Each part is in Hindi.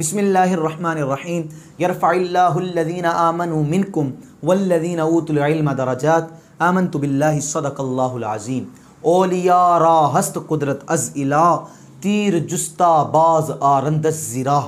बसमीम यरफ़ाल्लादीन आमन मिनकुम वल्लिन दराजात आमन तबिल्लासदकल्लाज़ीम ओलिया रा हस्त कुदरत अज़ इला तीर जुस्ता बाज आरंदस ज़रा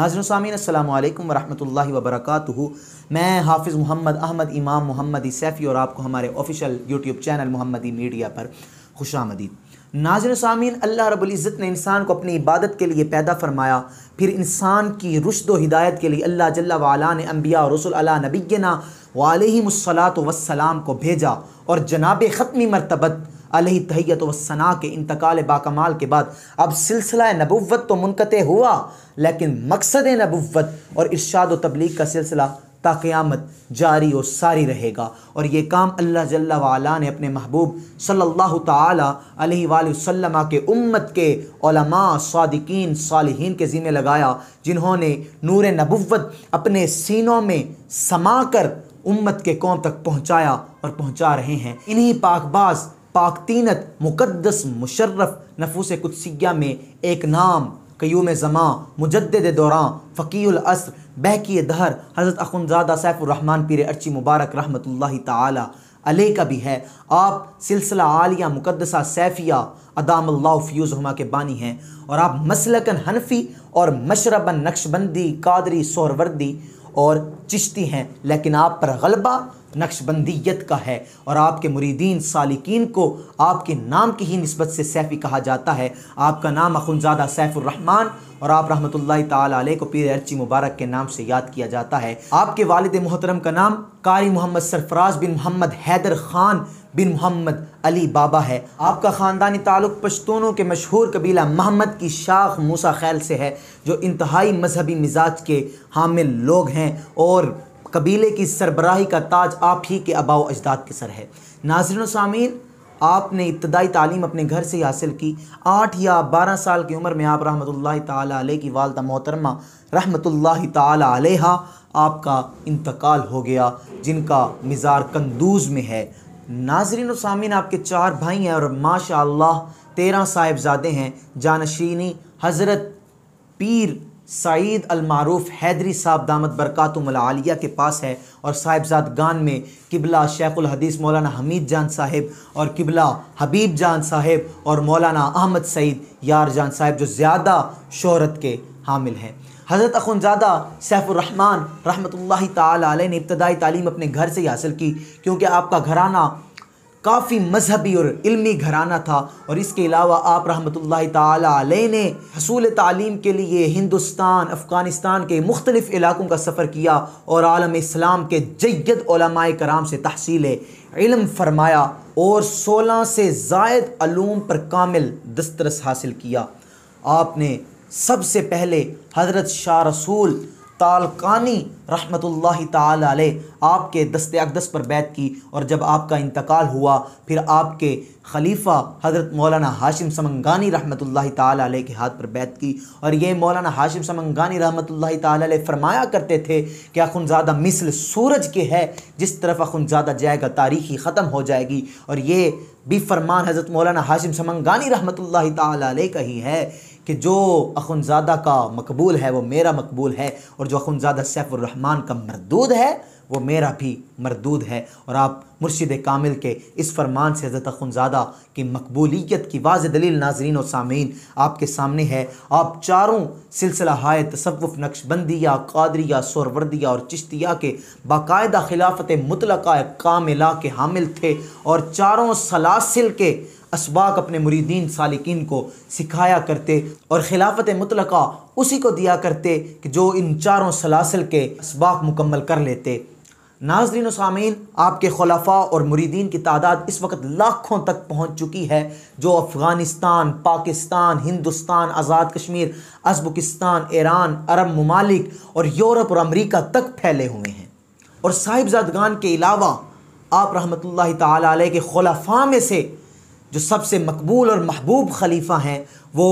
नाजन सामीन अल्लाम वरहमल वबरक मैं हाफिज़ मोहम्मद अहमद इमाम मोहम्मदी सैफ़ी और आपको हमारे official YouTube channel Mohammadi media पर खुश आमदीद नाजर सामीन अल्लाह रबुल्ज़त ने इंसान को अपनी इबादत के लिए पैदा फरमाया फिर इंसान की रुशद व हिदायत के लिए अल्लाह जल्ला वाला ने अम्बिया और रसुल अला नबीना वालसलात वसलाम को भेजा और जनाब ख़त्मी मरतबत अलही तहैत वसना के इंतकाल बाकमाल के बाद अब सिलसिला नबुवत तो मुनक़ हुआ लेकिन मकसद नबुवत और इर्शाद व तबलीग का सिलसिला ताक़यामत जारी और सारी रहेगा और ये काम अल्लाह जल्ला वाला ने अपने महबूब सल्लल्लाहु अलैहि वसल्लम के उम्मत के ओलमा सादिकीन के ज़िम्मे लगाया जिन्होंने नूर नबुवत अपने सीनों में समा कर उम्मत के कौम तक पहुँचाया और पहुँचा रहे हैं इन्हीं पाकबाज पाकतीनत मुकदस मुशर्रफ नफूस कुदसिया में एक नाम क्यूम ज़मां मुजद दौरान असर बहकी दहर हज़रत अखुनजादा सैफ़ुररहमान पीर अर्ची मुबारक रहमत ताली अले का भी है आप सिलसिला आलिया मुकदसा सैफिया अदाम फ़्यूज़ुमा के बानी हैं और आप मसलकन हनफी और मशरबन नक्शबंदी कादरी सौरवर्दी और चिश्ती हैं लेकिन आप पर गलबा नक्शबंदीत का है और आपके मुरीदीन सालिकीन को आपके नाम की ही नस्बत से सैफ़ी कहा जाता है आपका नाम अखुनजादा सैफ़ुररहमान और आप रहमत ताल को पीर अर्ची मुबारक के नाम से याद किया जाता है आपके वालद मोहतरम का नाम कारी मोहम्मद सरफराज बिन मोहम्मद हैदर ख़ान बिन मोहम्मद अली बाबा है आपका ख़ानदानी ताल्लुक पश्तूनों के मशहूर कबीला महमद की शाख मूसा खैल से है जो इंतहाई मजहबी मिजाज के हामिल लोग हैं और कबीले की सरबराही का ताज आप ही के अबाव अजदाद के सर है नाजरन सामीन आपने इब्तदाई तालीम अपने घर से ही हासिल की आठ या बारह साल की उम्र में आप रहमत ताली की वालदा मोहतरमा रहमत ताली आपका इंतकाल हो गया जिनका मिज़ार कंदूज में है नाजरन सामीन आपके चार भाई हैं और माशा तेरह साहिबजादे हैं जानशीनी हज़रत पीर सईद अलमारूफ हैदरी साहब दामद बरकत मलालिया के पास है और साहिबजाद गान में किबला शेखुल हदीस मौलाना हमीद जान साहिब और किबला हबीब जान साहिब और मौलाना अहमद सईद यार जान साहिब जो ज़्यादा शहरत के हामिल हैं हज़रत अखुनजादा सैफ़ुररहमान रहमत ला तब्तदाई तालीम अपने घर से ही हासिल की क्योंकि आपका घराना काफ़ी मजहबी और इल्मी घराना था और इसके अलावा आप रहमत तसूल ने हसूल तालीम के लिए हिंदुस्तान अफ़गानिस्तान के मुख्तलिफ़ इलाकों का सफ़र किया और आलम इस्लाम के जयद कराम से तहसील इलम फरमाया और सोलह से जायद अलूम पर कामिल दस्तरस हासिल किया आपने सबसे पहले हज़रत शाह रसूल तालकानी रहमतुल्लाह ताली आपके दस्त अकदस पर बैत की और जब आपका इंतकाल हुआ फिर आपके खलीफा हज़रत मौलाना हाशिम समंगानी ला ताली के हाथ पर बैत की और ये मौलाना हाशिम समंगानी रहमतुल्लाह ताली फरमाया करते थे कि अखुनज़ादा मिसल सूरज के है जिस तरफ अखुनज़ादा जाएगा तारीखी ख़त्म हो जाएगी और ये भी फरमान हज़रत मौलाना हाशिम समंगानी रहमतुल्लाह ताली का ही है कि जो अखुनजादा का मकबूल है वो मेरा मकबूल है और जो अखुनजादा सैफ़ुररहमान का मरदूद है वो मेरा भी मरदूद है और आप मुर्शिद कामिल के इस फरमान से हज़रत अखुनजादा की मकबूलीत की वाज दलील नाजरीन और सामीन आपके सामने है आप चारों सिलसिला हाय तसवुफ़ नक्शबंदिया कादरिया सोरवर्दिया और चिश्तिया के बाकायदा खिलाफत मुतलका कामिला के हामिल थे और चारों सलासिल के इसबाक अपने मुरीदीन सालिकीन को सिखाया करते और खिलाफत मुतलका उसी को दिया करते कि जो इन चारों सलासल के इसबाक मुकम्मल कर लेते नाजरीन सामीन आपके खलफा और मुरीदीन की तादाद इस वक्त लाखों तक पहुँच चुकी है जो अफ़गानिस्तान पाकिस्तान हिंदुस्तान आज़ाद कश्मीर अजबकिस्तान ईरान अरब ममालिक और यूरोप और अमरीका तक फैले हुए हैं और साहिबजादगान के अलावा आप रहमत ला तलाफा में से जो सबसे मकबूल और महबूब खलीफा हैं वो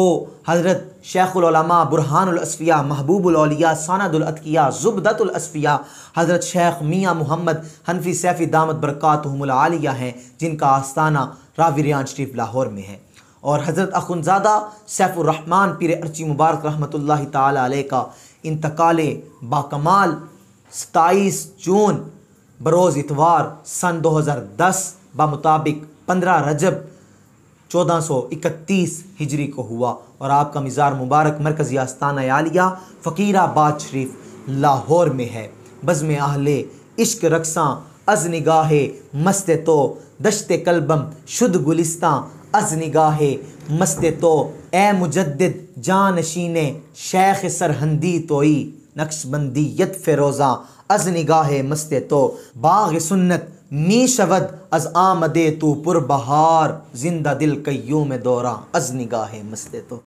हज़रत शेखुलमा बुरहानसफ़िया महबूबलिया सानदुलतकिया ज़ुबदतुलसफ़िया हज़रत शेख मियाँ मोहम्मद हनफी सैफ़ी दामद बरक़ातमिया हैं जिनका आस्ताना रावी रियान शरीफ लाहौर में है और हज़रत अखुनजादा सैफ़ुररहमान पिर अर्ची मुबारक रहमत ला का इंतकाल बाकमाल सताईस जून बरोज़ इतवार सन दो हज़ार दस बमुताबिक पंद्रह रजब 1431 हिजरी को हुआ और आपका मज़ार मुबारक मरकज़ी आस्ताना आलिया फ़कीराबाद शरीफ लाहौर में है बज़म आहले इश्क रक्सा अज निगाह मस्त तो दशत कलबम शुद्ध गुलिस्तां अज निगाह मस्त तो ए मुजद नशीन शेख सरहंदी तोई नक्शबंदीत फ़िरोज़ा अज निगाह मस्त तो बाग सुन्नत मी शवद अज आमदे तो पुर बहार जिंदा दिल में दौरा अज निगाह मसले तो